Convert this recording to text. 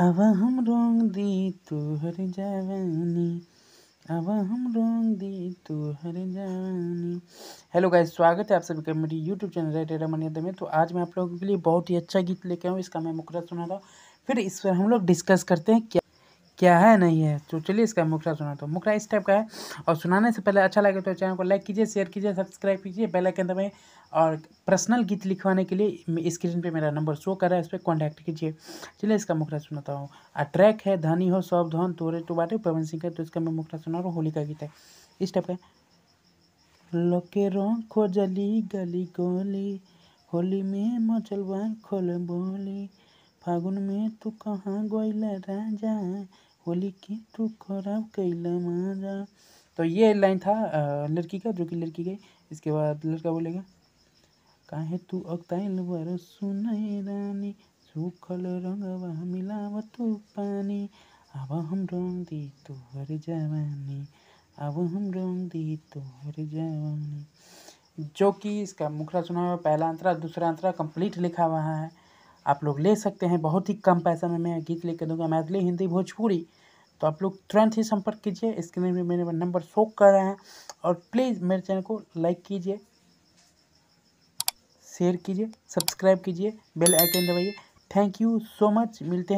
अब हम रोंग दी तू हर जवानी अब हम रोंग दी तू हर जवानी हेलो गाइस स्वागत है आप सभी का मेरी यूट्यूब चैनल है टेरा मनियत में तो आज मैं आप लोगों के लिए बहुत ही अच्छा गीत लेके आऊँ इसका मैं मुकरत सुना रहा हूँ फिर इस पर हम लोग डिस्कस करते हैं क्या क्या है नहीं है तो चलिए इसका मुखरा सुना तो मुखरा इस टाइप का है और सुनाने से पहले अच्छा लगे तो चैनल को लाइक कीजिए शेयर कीजिए सब्सक्राइब कीजिए बेल आइकन दबाएं और पर्सनल गीत लिखवाने के लिए स्क्रीन पे मेरा नंबर शो कर रहा है उस पर कॉन्टैक्ट कीजिए चलिए इसका मुखरा सुनाता हूँ आ ट्रैक है धनी हो सब धन तोरे तो बाटे पवन सिंह का तो इसका मैं मुखरा सुना रहा होली का गीत है इस टाइप का लोके रंग खोजली गली गोली होली में मचलवा खोल बोली फागुन में तू कहाँ गइल राजा होली की तू खराब कैला मारा तो ये लाइन था लड़की का जो कि लड़की गई इसके बाद लड़का बोलेगा काहे तू अक्ताइल बर सुनई रानी सूखल रंग रंगवा मिलाव तू पानी अब हम रंग दी तो हर जवानी अब हम रंग दी तो हर जवानी जो कि इसका मुखड़ा सुना हुआ पहला अंतरा दूसरा अंतरा कंप्लीट लिखा हुआ है आप लोग ले सकते हैं बहुत ही कम पैसा में मैं गीत लेकर दूंगा मैथिली हिंदी भोजपुरी तो आप लोग तुरंत ही संपर्क कीजिए स्क्रीन पर मेरे नंबर शो कर रहे हैं और प्लीज़ मेरे चैनल को लाइक कीजिए शेयर कीजिए सब्सक्राइब कीजिए बेल आइकन दबाइए थैंक यू सो मच मिलते हैं